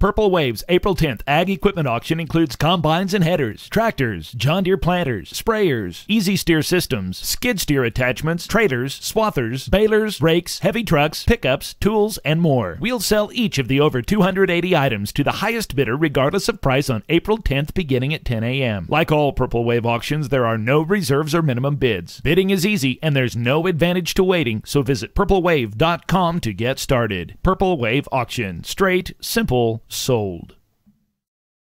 Purple Wave's April 10th Ag Equipment Auction includes combines and headers, tractors, John Deere planters, sprayers, easy steer systems, skid steer attachments, traders, swathers, balers, rakes, heavy trucks, pickups, tools, and more. We'll sell each of the over 280 items to the highest bidder regardless of price on April 10th beginning at 10 a.m. Like all Purple Wave auctions, there are no reserves or minimum bids. Bidding is easy and there's no advantage to waiting, so visit purplewave.com to get started. Purple Wave Auction. Straight, simple, sold.